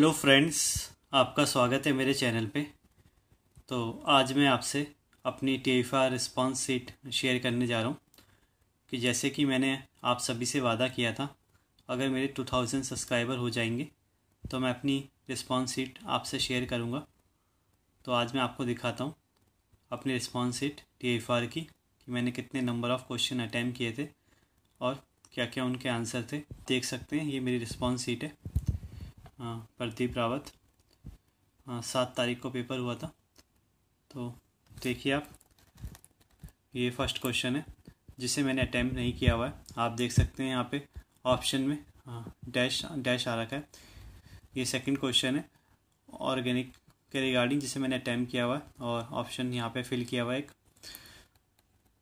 hello friends आपका स्वागत है मेरे चैनल पे तो आज मैं आपसे अपनी T R response sheet share करने जा रहा हूँ कि जैसे कि मैंने आप सभी से वादा किया था अगर मेरे 2000 सब्सक्राइबर हो जाएंगे तो मैं अपनी रिस्पॉन्स सीट आपसे शेयर करूँगा तो आज मैं आपको दिखाता हूँ अपनी रिस्पॉन्स सीट टी एफ की कि मैंने कितने नंबर ऑफ़ क्वेश्चन अटैम्प किए थे और क्या क्या उनके आंसर थे देख सकते हैं ये मेरी रिस्पॉन्स सीट है हाँ प्रदीप रावत हाँ सात तारीख को पेपर हुआ था तो देखिए आप ये फर्स्ट क्वेश्चन है जिसे मैंने अटैम्प्ट नहीं किया हुआ है आप देख सकते हैं यहाँ पे ऑप्शन में हाँ डैश डैश आ रखा है ये सेकंड क्वेश्चन है ऑर्गेनिक के रिगार्डिंग जिसे मैंने अटैम्प किया हुआ है और ऑप्शन यहाँ पे फिल किया हुआ है एक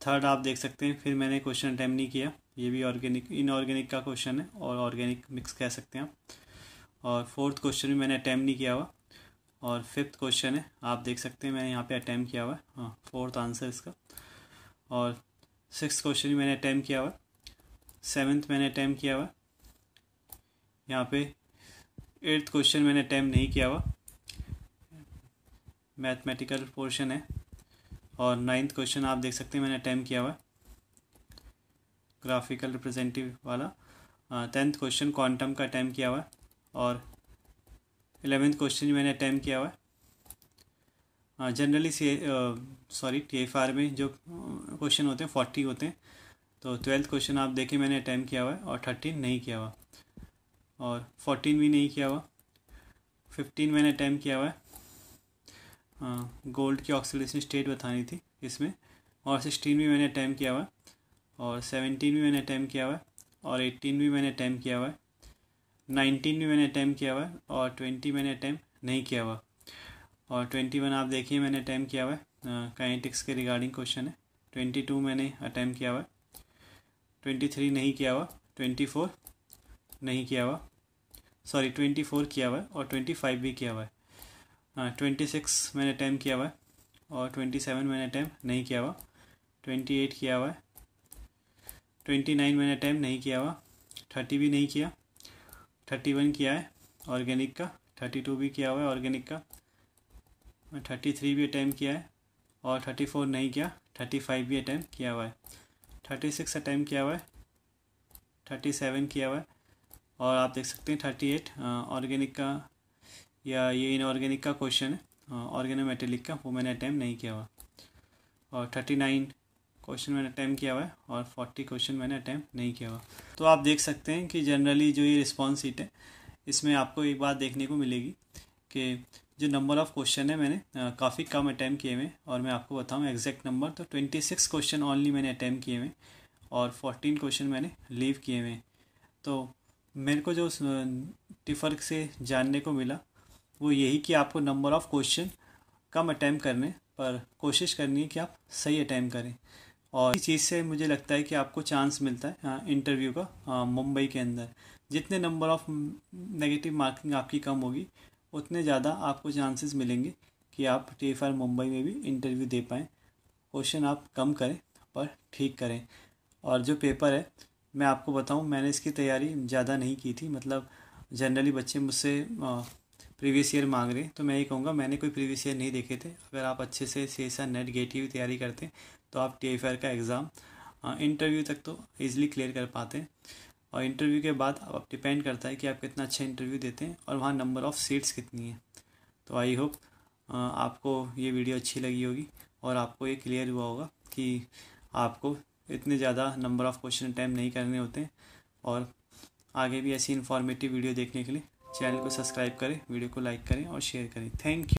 थर्ड आप देख सकते हैं फिर मैंने क्वेश्चन अटैम्प्ट नहीं किया ये भी ऑर्गेनिक इनऑर्गेनिक का क्वेश्चन है और ऑर्गेनिक मिक्स कह सकते हैं आप और फोर्थ क्वेश्चन भी मैंने अटैम्प नहीं किया हुआ और फिफ्थ क्वेश्चन है आप देख सकते हैं मैंने यहाँ पे अटैम्प किया हुआ है हाँ फोर्थ आंसर इसका और सिक्स क्वेश्चन भी मैंने अटैम्प किया हुआ सेवन्थ मैंने अटैम्प किया हुआ यहाँ पे एट्थ क्वेश्चन मैंने अटैम्प नहीं किया हुआ मैथमेटिकल पोर्शन है और नाइन्थ क्वेश्चन आप देख सकते हैं मैंने अटैम्प किया हुआ ग्राफिकल रिप्रेजेंटेटिव वाला हाँ, टेंथ क्वेश्चन क्वांटम का अटैम्प किया हुआ है और एलेवेंथ क्वेश्चन मैंने अटैम्प किया हुआ है generally C sorry T F R में जो क्वेश्चन होते हैं फोर्टी होते हैं तो ट्वेल्थ क्वेश्चन आप देखें मैंने अटैम्प किया हुआ है और थर्टीन नहीं किया हुआ और फोर्टीन भी नहीं किया हुआ फिफ्टीन मैंने अटैम्प किया हुआ है गोल्ड की ऑक्सीडेशन स्टेट बतानी थी इसमें और सिक्सटीन भी मैंने अटैम्प किया हुआ है और सेवनटीन भी मैंने अटैम्प किया हुआ है और एट्टीन भी मैंने अटैम्प किया हुआ है नाइनटीन भी मैंने अटैम्प किया हुआ है और ट्वेंटी मैंने अटैम्प नहीं किया हुआ और ट्वेंटी वन आप देखिए मैंने अटैम्प किया हुआ है काइनेटिक्स के रिगार्डिंग क्वेश्चन है ट्वेंटी टू मैंने अटैम्प किया हुआ है ट्वेंटी थ्री नहीं किया हुआ ट्वेंटी फोर नहीं किया हुआ सॉरी ट्वेंटी फोर किया हुआ है और ट्वेंटी फाइव भी किया हुआ है ट्वेंटी सिक्स मैंने अटैम्प किया हुआ है और ट्वेंटी सेवन मैंने अटैम्प नहीं किया हुआ ट्वेंटी एट किया हुआ है ट्वेंटी नाइन मैंने अटैम्प नहीं किया हुआ थर्टी भी नहीं किया थर्टी वन किया है ऑर्गेनिक का थर्टी टू भी किया हुआ है ऑर्गेनिक का थर्टी थ्री भी अटैम्प किया है और थर्टी फोर नहीं किया थर्टी फाइव भी अटैम्प किया हुआ है थर्टी सिक्स अटैम्प किया हुआ है थर्टी सेवन किया हुआ है और आप देख सकते हैं थर्टी एट ऑर्गेनिक का या ये इनऑर्गेनिक का क्वेश्चन है ऑर्गेनोमेटेलिक का वो मैंने अटैम्प नहीं किया हुआ और थर्टी नाइन क्वेश्चन मैंने अटैम्प्ट किया हुआ है और फोर्टी क्वेश्चन मैंने अटैम्प्ट नहीं किया हुआ तो आप देख सकते हैं कि जनरली जो ये रिस्पॉन्स सीट है इसमें आपको एक बात देखने को मिलेगी कि जो नंबर ऑफ़ क्वेश्चन है मैंने काफ़ी कम अटैम्प्ट किए हुए और मैं आपको बताऊँ एग्जैक्ट नंबर तो ट्वेंटी सिक्स क्वेश्चन ऑनली मैंने अटैम्प्ट किए हुए और फोर्टीन क्वेश्चन मैंने लीव किए हुए तो मेरे को जो टिफर्क से जानने को मिला वो यही कि आपको नंबर ऑफ़ क्वेश्चन कम अटैम्प्ट करने पर कोशिश करनी है कि आप सही अटैम्प्ट करें और इस चीज़ से मुझे लगता है कि आपको चांस मिलता है इंटरव्यू हाँ, का हाँ, मुंबई के अंदर जितने नंबर ऑफ नेगेटिव मार्किंग आपकी कम होगी उतने ज़्यादा आपको चांसेस मिलेंगे कि आप टी एफ आर मुंबई में भी इंटरव्यू दे पाएँ क्वेश्चन आप कम करें पर ठीक करें और जो पेपर है मैं आपको बताऊं मैंने इसकी तैयारी ज़्यादा नहीं की थी मतलब जनरली बच्चे मुझसे प्रीवियस ईयर मांग रहे हैं तो मैं ये कहूँगा मैंने कोई प्रीवियस ईयर नहीं देखे थे अगर आप अच्छे से एस नेट गेट की भी तैयारी करते हैं तो आप टी का एग्ज़ाम हाँ, इंटरव्यू तक तो ईज़िली क्लियर कर पाते हैं और इंटरव्यू के बाद अब डिपेंड करता है कि आप कितना अच्छा इंटरव्यू देते हैं और वहाँ नंबर ऑफ़ सीट्स कितनी है तो आई होप आपको ये वीडियो अच्छी लगी होगी और आपको ये क्लियर हुआ होगा कि आपको इतने ज़्यादा नंबर ऑफ़ क्वेश्चन अटैम्प नहीं करने होते हैं और आगे भी ऐसी इन्फॉर्मेटिव वीडियो देखने के लिए चैनल को सब्सक्राइब करें वीडियो को लाइक करें और शेयर करें थैंक यू